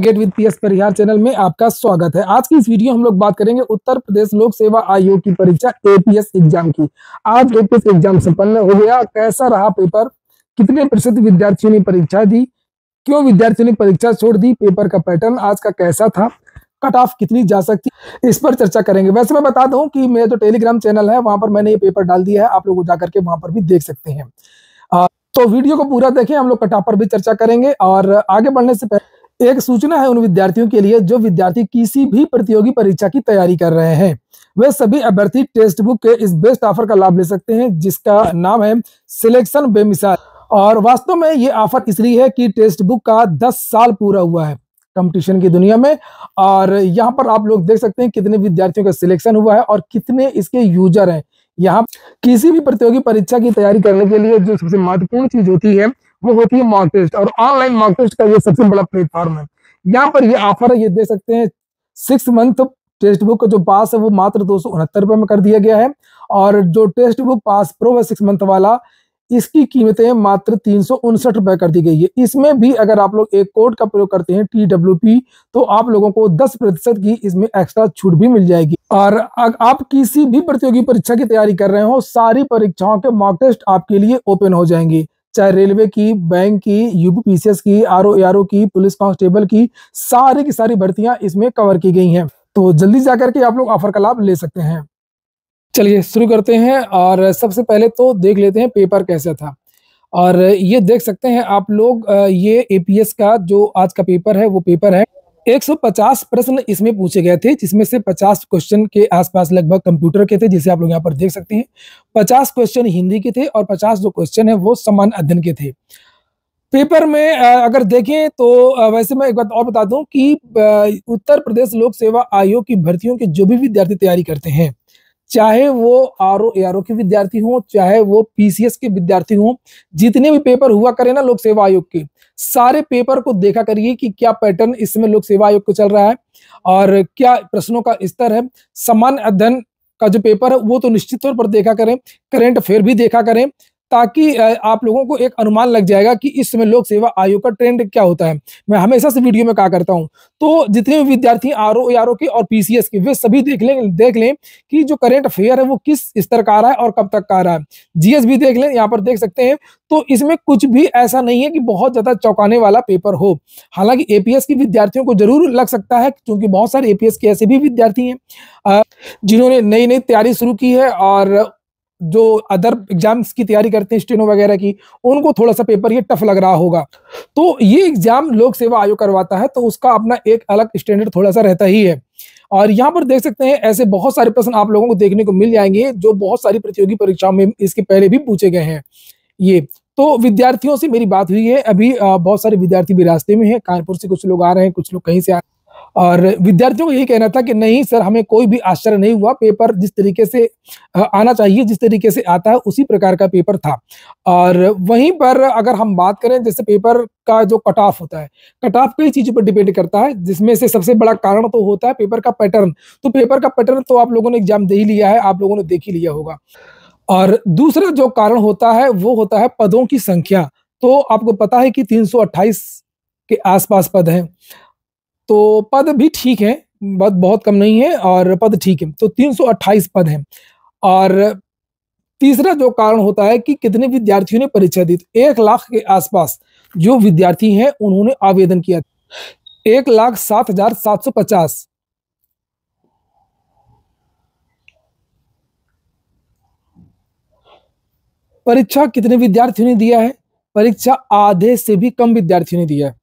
gate with PS Parihar channel में आपका स्वागत है आज की इस वीडियो हम लोग बात करेंगे उत्तर प्रदेश लोक सेवा आयोग की परीक्षा एपीएस एग्जाम की आज एपीएस एग्जाम संपन्न हो गया कैसा रहा पेपर कितने प्रतिशत विद्यार्थियों ने परीक्षा दी क्यों विद्यार्थियों ने परीक्षा छोड़ दी पेपर का पैटर्न आज का कैसा था कट ऑफ कितनी जा सकती इस पर चर्चा करेंगे वैसे मैं बता दूं कि मेरा जो तो टेलीग्राम चैनल है वहां पर मैंने ये पेपर डाल दिया है आप लोग जाकर के वहां पर भी देख सकते हैं तो वीडियो को पूरा देखें हम लोग कटाप पर भी चर्चा करेंगे और आगे बढ़ने से पहले एक सूचना है उन विद्यार्थियों के लिए जो विद्यार्थी किसी भी प्रतियोगी परीक्षा की तैयारी कर रहे हैं वे सभी अभ्यर्थी टेक्स्ट बुक के इस बेस्ट ऑफर का लाभ ले सकते हैं जिसका नाम है सिलेक्शन बेमिसाल और वास्तव में ये ऑफर इसलिए है कि टेक्स्ट बुक का दस साल पूरा हुआ है कंपटीशन की दुनिया में और यहाँ पर आप लोग देख सकते हैं कितने विद्यार्थियों का सिलेक्शन हुआ है और कितने इसके यूजर हैं यहाँ किसी भी प्रतियोगी परीक्षा की तैयारी करने के लिए जो सबसे महत्वपूर्ण चीज होती है वो होती है मॉक टेस्ट और ऑनलाइन मॉक टेस्ट का ये सबसे बड़ा प्लेटफॉर्म है यहाँ पर ये ऑफर है ये दे सकते हैं सिक्स मंथ टेस्ट बुक का जो पास है वो मात्र दो सौ में कर दिया गया है और जो टेस्ट बुक पास प्रो है सिक्स मंथ वाला इसकी कीमतें मात्र तीन रुपए कर दी गई है इसमें भी अगर आप लोग एक कोड का प्रयोग करते हैं टी तो आप लोगों को 10 प्रतिशत की इसमें एक्स्ट्रा छूट भी मिल जाएगी और अगर आप किसी भी प्रतियोगी परीक्षा की तैयारी कर रहे हो सारी परीक्षाओं के मॉक टेस्ट आपके लिए ओपन हो जाएंगे चाहे रेलवे की बैंक की यूपीपीसीएस की आर ओ की पुलिस कांस्टेबल की सारी की सारी भर्तियां इसमें कवर की गई हैं तो जल्दी जाकर के आप लोग ऑफर का लाभ ले सकते हैं चलिए शुरू करते हैं और सबसे पहले तो देख लेते हैं पेपर कैसा था और ये देख सकते हैं आप लोग ये एपीएस का जो आज का पेपर है वो पेपर है 150 प्रश्न इसमें पूछे गए थे जिसमें से 50 क्वेश्चन के आसपास लगभग कंप्यूटर के थे जिसे आप लोग यहाँ पर देख सकते हैं 50 क्वेश्चन हिंदी के थे और 50 जो क्वेश्चन है वो समान अध्ययन के थे पेपर में अगर देखें तो वैसे मैं एक बात और बता दूं कि उत्तर प्रदेश लोक सेवा आयोग की भर्तियों के जो भी विद्यार्थी तैयारी करते हैं चाहे वो आर ओ ए के विद्यार्थी हों चाहे वो पीसीएस के विद्यार्थी हों जितने भी पेपर हुआ करें ना लोक सेवा आयोग के सारे पेपर को देखा करिए कि क्या पैटर्न इसमें लोक सेवा आयोग को चल रहा है और क्या प्रश्नों का स्तर है सामान्य अध्ययन का जो पेपर है वो तो निश्चित तौर पर देखा करें करंट अफेयर भी देखा करें ताकि आप लोगों को एक अनुमान लग जाएगा कि इस समय लोक सेवा आयोग का ट्रेंड क्या होता है मैं हमेशा से वीडियो में कहा करता हूं तो जितने भी विद्यार्थी आर ओ आर के और पीसीएस के वे सभी देख लें देख लें कि जो करेंट अफेयर है वो किस स्तर का आ रहा है और कब तक का आ रहा है जीएस भी देख लें यहाँ पर देख सकते हैं तो इसमें कुछ भी ऐसा नहीं है कि बहुत ज्यादा चौंकाने वाला पेपर हो हालांकि एपीएस के विद्यार्थियों को जरूर लग सकता है क्योंकि बहुत सारे एपीएस के ऐसे भी विद्यार्थी हैं जिन्होंने नई नई तैयारी शुरू की है और जो अदर एग्जाम्स की तैयारी करते हैं स्टेनो वगैरह की उनको थोड़ा सा पेपर ये टफ लग रहा होगा तो ये एग्जाम लोक सेवा आयोग करवाता है तो उसका अपना एक अलग स्टैंडर्ड थोड़ा सा रहता ही है और यहाँ पर देख सकते हैं ऐसे बहुत सारे प्रश्न आप लोगों को देखने को मिल जाएंगे जो बहुत सारी प्रतियोगी परीक्षाओं में इसके पहले भी पूछे गए हैं ये तो विद्यार्थियों से मेरी बात हुई है अभी बहुत सारे विद्यार्थी भी रास्ते में है कानपुर से कुछ लोग आ रहे हैं कुछ लोग कहीं से आ रहे हैं और विद्यार्थियों को यही कहना था कि नहीं सर हमें कोई भी आश्चर्य नहीं हुआ पेपर जिस तरीके से आना चाहिए जिस तरीके से आता है उसी प्रकार का पेपर था और वहीं पर अगर हम बात करें जैसे पेपर का जो कट ऑफ होता है कट ऑफ कई चीज़ों पर डिपेंड करता है जिसमें से सबसे बड़ा कारण तो होता है पेपर का पैटर्न तो पेपर का पैटर्न तो आप लोगों ने एग्जाम दे ही लिया है आप लोगों ने देख ही लिया होगा और दूसरा जो कारण होता है वो होता है पदों की संख्या तो आपको पता है कि तीन के आसपास पद हैं तो पद भी ठीक है पद बहुत कम नहीं है और पद ठीक है तो 328 पद हैं और तीसरा जो कारण होता है कि कितने विद्यार्थियों ने परीक्षा दी तो एक लाख के आसपास जो विद्यार्थी हैं उन्होंने आवेदन किया एक लाख सात हजार सात सौ पचास परीक्षा कितने विद्यार्थियों ने दिया है परीक्षा आधे से भी कम विद्यार्थियों ने दिया है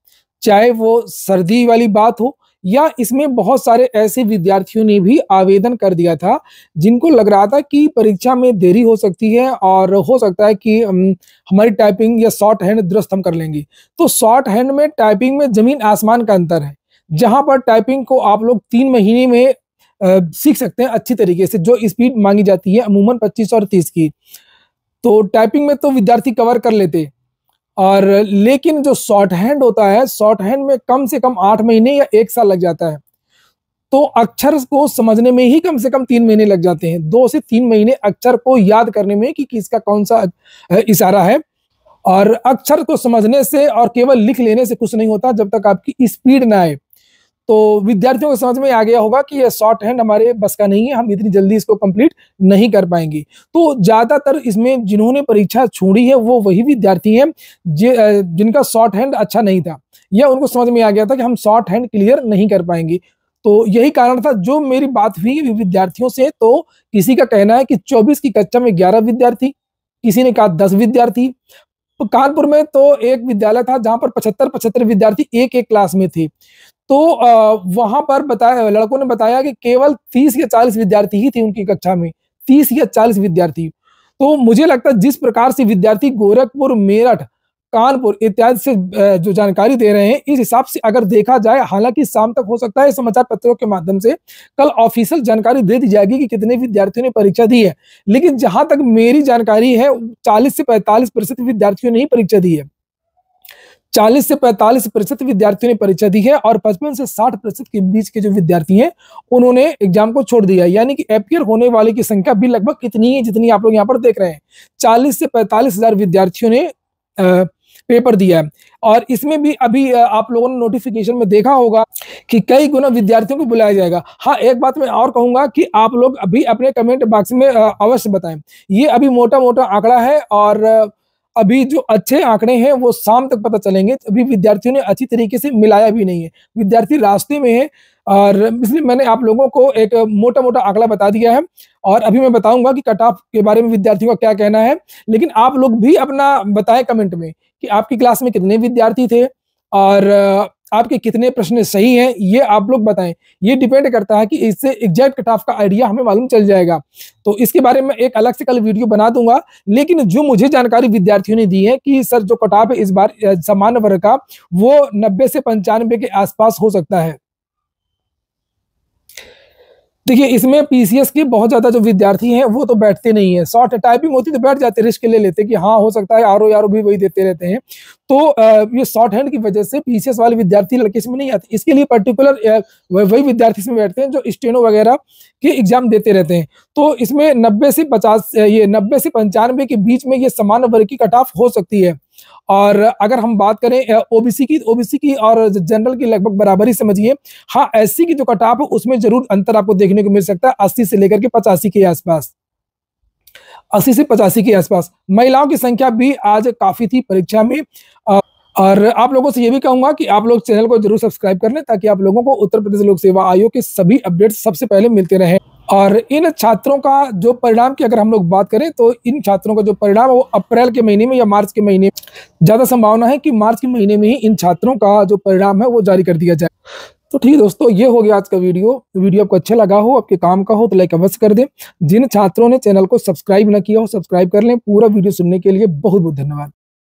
चाहे वो सर्दी वाली बात हो या इसमें बहुत सारे ऐसे विद्यार्थियों ने भी आवेदन कर दिया था जिनको लग रहा था कि परीक्षा में देरी हो सकती है और हो सकता है कि हमारी टाइपिंग या शॉर्ट हैंड दुरुस्त हम कर लेंगे तो शॉर्ट हैंड में टाइपिंग में जमीन आसमान का अंतर है जहां पर टाइपिंग को आप लोग तीन महीने में सीख सकते हैं अच्छी तरीके से जो स्पीड मांगी जाती है अमूमन पच्चीस और तीस की तो टाइपिंग में तो विद्यार्थी कवर कर लेते और लेकिन जो शॉर्ट हैंड होता है शॉर्ट हैंड में कम से कम आठ महीने या एक साल लग जाता है तो अक्षर को समझने में ही कम से कम तीन महीने लग जाते हैं दो से तीन महीने अक्षर को याद करने में कि किसका कौन सा इशारा है और अक्षर को समझने से और केवल लिख लेने से कुछ नहीं होता जब तक आपकी स्पीड ना आए तो विद्यार्थियों को समझ में आ गया होगा कि ये शॉर्ट हैंड हमारे बस का नहीं है हम इतनी जल्दी इसको कंप्लीट नहीं कर पाएंगे तो ज़्यादातर इसमें जिन्होंने परीक्षा छोड़ी है वो वही विद्यार्थी हैं जिनका शॉर्ट हैंड अच्छा नहीं था या उनको समझ में आ गया था कि हम शॉर्ट हैंड क्लियर नहीं कर पाएंगे तो यही कारण था जो मेरी बात हुई विद्यार्थियों से तो किसी का कहना है कि चौबीस की कक्षा में ग्यारह विद्यार्थी किसी ने कहा दस विद्यार्थी कानपुर में तो एक विद्यालय था जहां पर पचहत्तर पचहत्तर विद्यार्थी एक एक क्लास में थे तो वहां पर बताया लड़कों ने बताया कि केवल तीस या चालीस विद्यार्थी ही थे उनकी कक्षा में तीस या चालीस विद्यार्थी तो मुझे लगता है जिस प्रकार से विद्यार्थी गोरखपुर मेरठ कानपुर इत्यादि से जो जानकारी दे रहे हैं इस हिसाब से अगर देखा जाए हालांकि शाम तक हो सकता है समाचार पत्रों के माध्यम से कल ऑफिशियल जानकारी दे दी जाएगी कि कितने विद्यार्थियों ने परीक्षा दी है लेकिन जहां तक मेरी जानकारी है 40 से 45 प्रतिशत विद्यार्थियों ने ही परीक्षा दी है 40 से 45 प्रतिशत विद्यार्थियों ने परीक्षा दी है और 55 से 60 प्रतिशत के बीच के जो विद्यार्थी हैं उन्होंने एग्जाम को छोड़ दिया यानी कि एपियर होने वाले की संख्या भी लगभग कितनी है जितनी आप लोग यहाँ पर देख रहे हैं चालीस से पैंतालीस हजार विद्यार्थियों ने पेपर दिया है और इसमें भी अभी आप लोगों ने नोटिफिकेशन में देखा होगा कि कई गुना विद्यार्थियों को बुलाया जाएगा हाँ एक बात मैं और कहूंगा कि आप लोग अभी अपने कमेंट बॉक्स में अवश्य बताएं ये अभी मोटा मोटा आंकड़ा है और अभी जो अच्छे आंकड़े हैं वो शाम तक पता चलेंगे अभी विद्यार्थियों ने अच्छी तरीके से मिलाया भी नहीं है विद्यार्थी रास्ते में है और इसलिए मैंने आप लोगों को एक मोटा मोटा आंकड़ा बता दिया है और अभी मैं बताऊंगा कि कट ऑफ के बारे में विद्यार्थियों का क्या कहना है लेकिन आप लोग भी अपना बताएं कमेंट में कि आपकी क्लास में कितने विद्यार्थी थे और आपके कितने प्रश्न सही हैं ये आप लोग बताएं ये डिपेंड करता है कि इससे एग्जैक्ट कट ऑफ का आइडिया हमें मालूम चल जाएगा तो इसके बारे में एक अलग से कल वीडियो बना दूंगा लेकिन जो मुझे जानकारी विद्यार्थियों ने दी है कि सर जो कट ऑफ है इस बार सामान्य वर्ग का वो नब्बे से पंचानबे के आसपास हो सकता है देखिए इसमें पीसीएस के बहुत ज़्यादा जो विद्यार्थी हैं वो तो बैठते नहीं है शॉर्ट टाइपिंग होती तो बैठ जाते रिस्क ले लेते कि हाँ हो सकता है आर ओ आर भी वही देते रहते हैं तो ये शॉर्ट हैंड की वजह से पीसीएस वाले विद्यार्थी लड़के इसमें नहीं आते इसके लिए पर्टिकुलर वही विद्यार्थी इसमें बैठते हैं जो स्टेनो वगैरह के एग्जाम देते रहते हैं तो इसमें नब्बे से पचास ये नब्बे से पंचानवे के बीच में ये समान वर्ग की कट ऑफ हो सकती है और अगर हम बात करें ओबीसी की ओबीसी तो की और जनरल की लगभग बराबरी समझिए हाँ एस की जो कटाप है उसमें जरूर अंतर आपको देखने को मिल सकता है अस्सी से लेकर के पचासी के आसपास अस्सी से पचासी के आसपास महिलाओं की संख्या भी आज काफी थी परीक्षा में और आप लोगों से ये भी कहूंगा कि आप लोग चैनल को जरूर सब्सक्राइब कर लें ताकि आप लोगों को उत्तर प्रदेश लोक सेवा आयोग के सभी अपडेट्स सबसे पहले मिलते रहें और इन छात्रों का जो परिणाम की अगर हम लोग बात करें तो इन छात्रों का जो परिणाम है वो अप्रैल के महीने में या मार्च के महीने में ज़्यादा संभावना है कि मार्च के महीने में ही इन छात्रों का जो परिणाम है वो जारी कर दिया जाए तो ठीक है दोस्तों ये हो गया आज का वीडियो वीडियो आपको अच्छा लगा हो आपके काम का हो तो लाइक अवश्य कर दें जिन छात्रों ने चैनल को सब्सक्राइब ना किया हो सब्सक्राइब कर लें पूरा वीडियो सुनने के लिए बहुत बहुत धन्यवाद